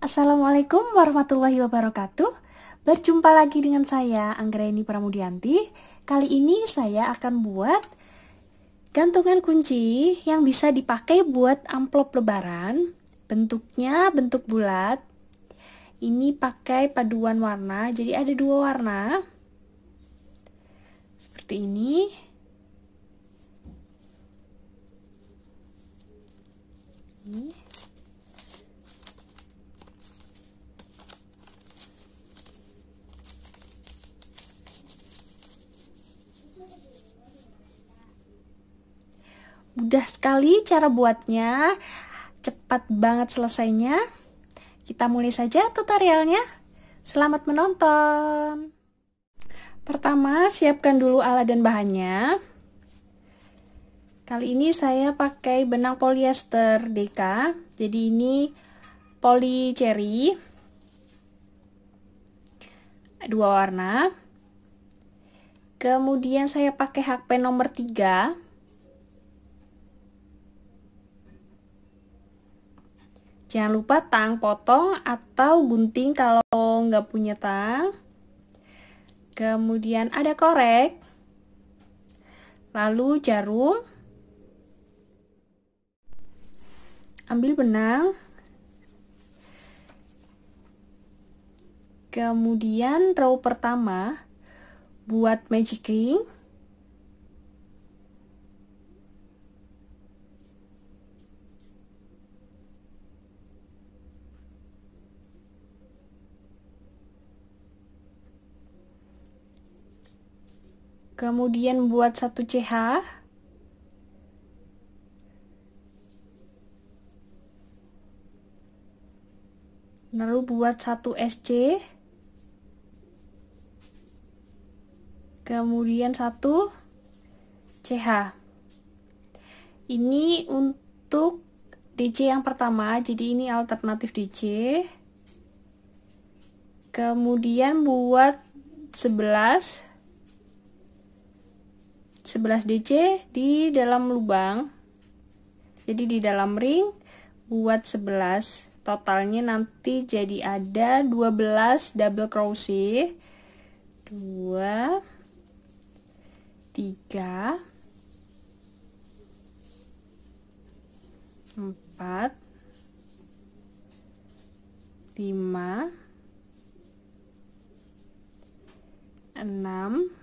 Assalamualaikum warahmatullahi wabarakatuh. Berjumpa lagi dengan saya Anggraini Pramudianti. Kali ini saya akan buat gantungan kunci yang bisa dipakai buat amplop lebaran. Bentuknya bentuk bulat. Ini pakai paduan warna, jadi ada dua warna. Seperti ini. Ini. Mudah sekali cara buatnya, cepat banget selesainya. Kita mulai saja tutorialnya. Selamat menonton! Pertama, siapkan dulu alat dan bahannya. Kali ini saya pakai benang polyester DK. Jadi ini poli cherry. Dua warna. Kemudian saya pakai hakpen nomor 3 Jangan lupa tang potong atau gunting kalau nggak punya tang. Kemudian ada korek. Lalu jarum. Ambil benang. Kemudian row pertama buat magic ring. kemudian buat satu CH lalu buat satu SC kemudian satu CH ini untuk DC yang pertama jadi ini alternatif DC kemudian buat 11 11 DC di dalam lubang jadi di dalam ring buat 11 totalnya nanti jadi ada 12 double crochet 2 3 4 5 6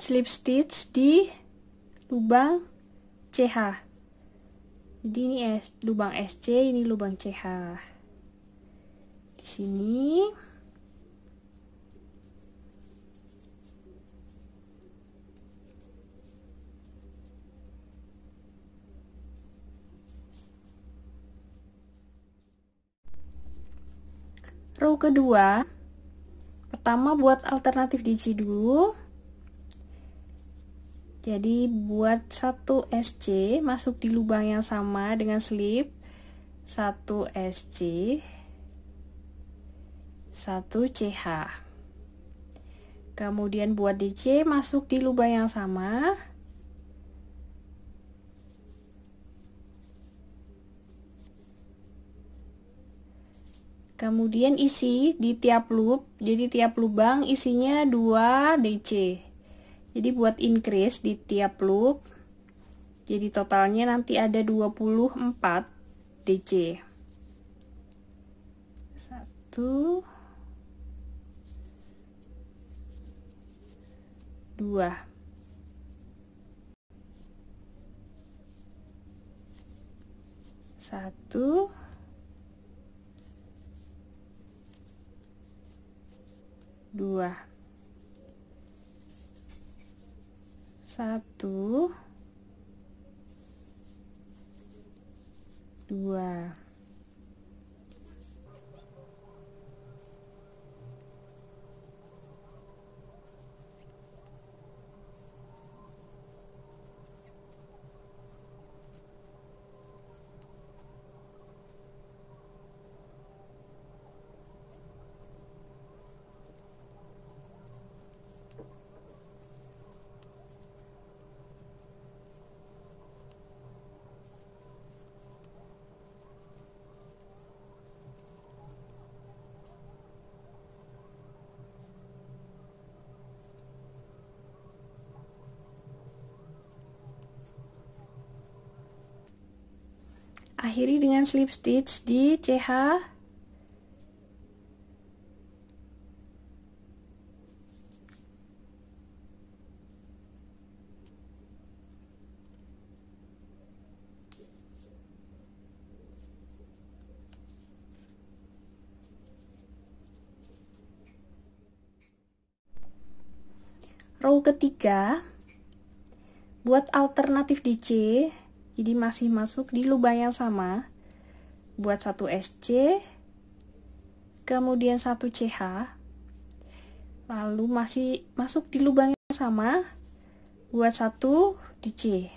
slip stitch di lubang CH jadi ini S, lubang SC ini lubang CH di sini row kedua pertama buat alternatif dc dulu jadi buat satu SC masuk di lubang yang sama dengan slip satu SC satu CH. Kemudian buat DC masuk di lubang yang sama. Kemudian isi di tiap loop, jadi tiap lubang isinya 2 DC jadi buat increase di tiap loop jadi totalnya nanti ada 24 DC 1 2 1 2 satu dua akhiri dengan slip stitch di CH row ketiga buat alternatif di C jadi masih masuk di lubang yang sama buat satu SC kemudian satu CH lalu masih masuk di lubang yang sama buat satu DC.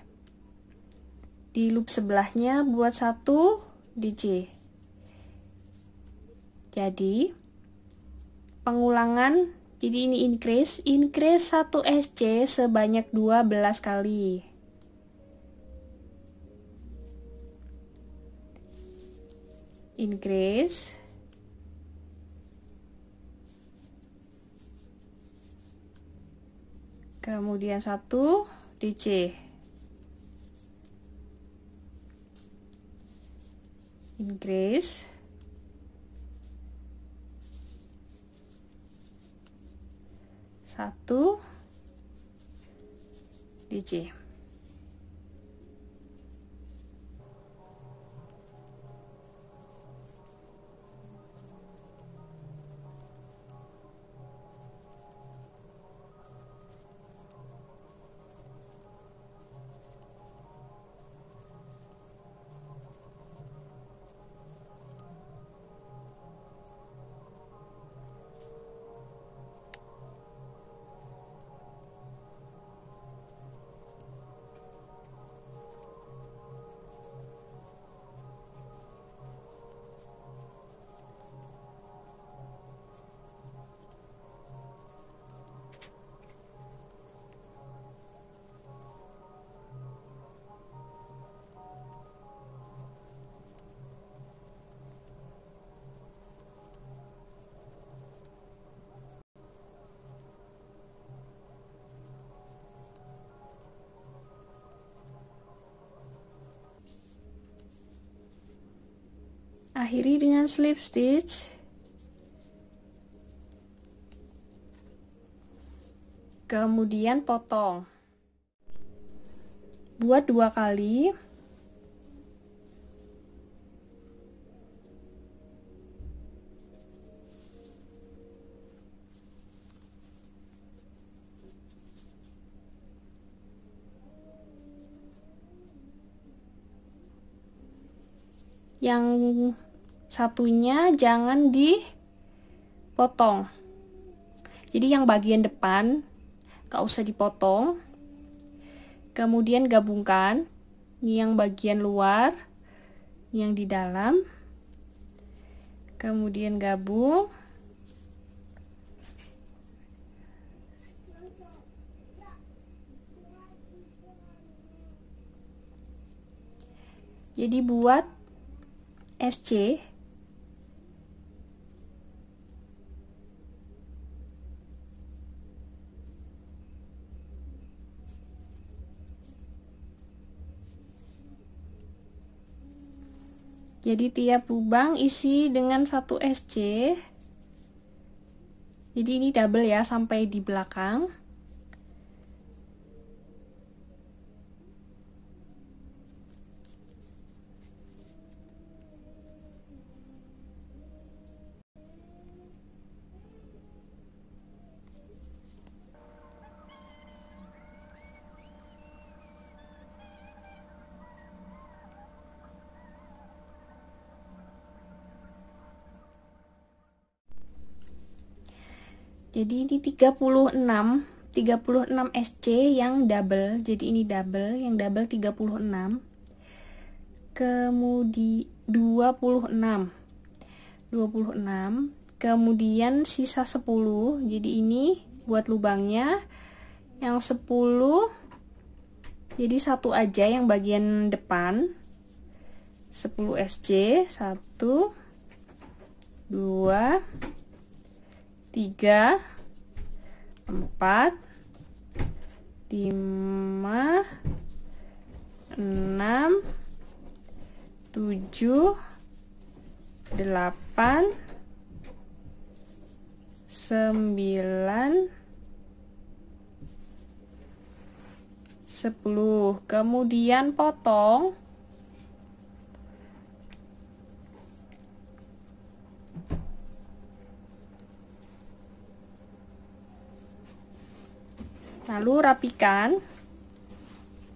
di loop sebelahnya buat satu DC. jadi pengulangan jadi ini increase increase 1 SC sebanyak 12 kali Increase, kemudian satu DC, increase, satu DC. akhiri dengan slip stitch kemudian potong buat dua kali yang satunya jangan dipotong jadi yang bagian depan gak usah dipotong kemudian gabungkan ini yang bagian luar ini yang di dalam kemudian gabung jadi buat SC Jadi tiap lubang isi dengan satu SC. Jadi ini double ya sampai di belakang. jadi ini 36 36 SC yang double jadi ini double yang double 36 kemudian 26 26 kemudian sisa 10 jadi ini buat lubangnya yang 10 jadi satu aja yang bagian depan 10 SC 1 2 tiga empat lima enam tujuh delapan sembilan sepuluh kemudian potong lalu rapikan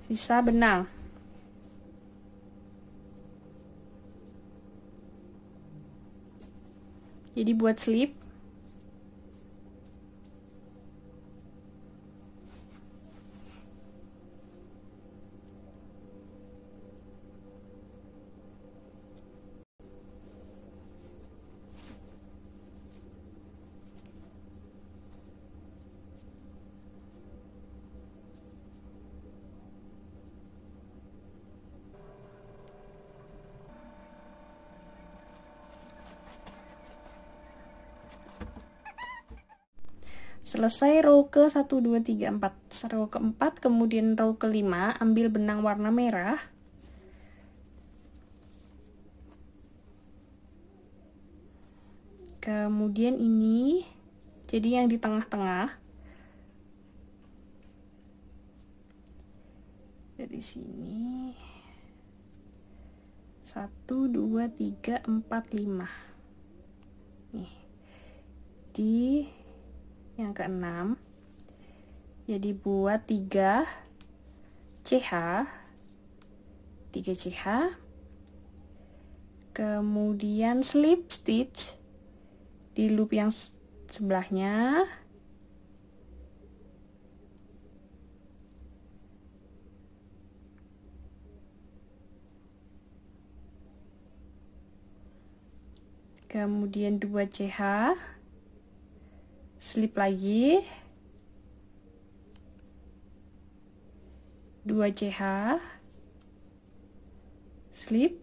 sisa benang jadi buat slip Selesai row ke 1, 2, 3, 4. Row ke 4, kemudian row ke 5 ambil benang warna merah. Kemudian ini, jadi yang di tengah-tengah. Dari sini. 1, 2, 3, 4, 5. Nih. Di yang keenam jadi ya buat 3 CH 3 CH kemudian slip stitch di loop yang sebelahnya kemudian 2 CH slip lagi 2CH slip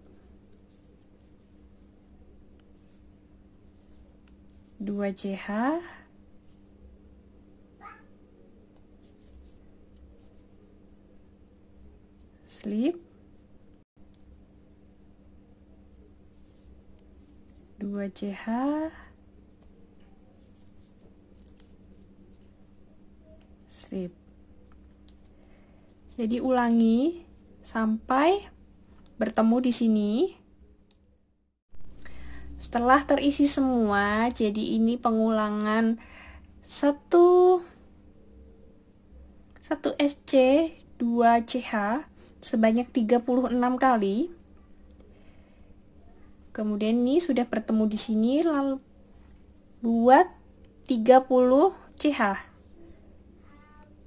2CH slip 2CH sip jadi ulangi sampai bertemu di sini setelah terisi semua jadi ini pengulangan satu satu SC 2 CH sebanyak 36 kali kemudian ini sudah bertemu di sini lalu buat 30 CH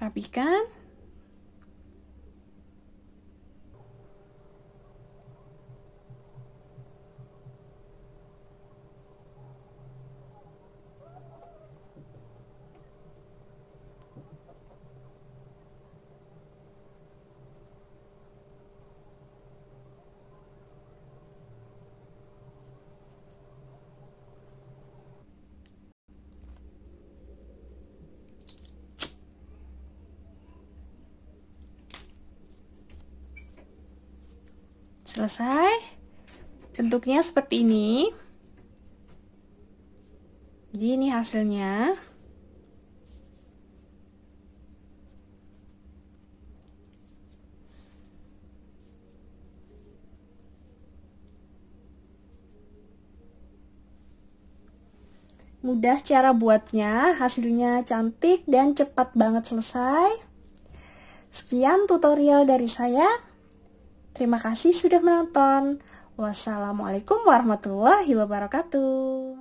rapikan selesai bentuknya seperti ini jadi ini hasilnya mudah cara buatnya hasilnya cantik dan cepat banget selesai sekian tutorial dari saya Terima kasih sudah menonton. Wassalamualaikum warahmatullahi wabarakatuh.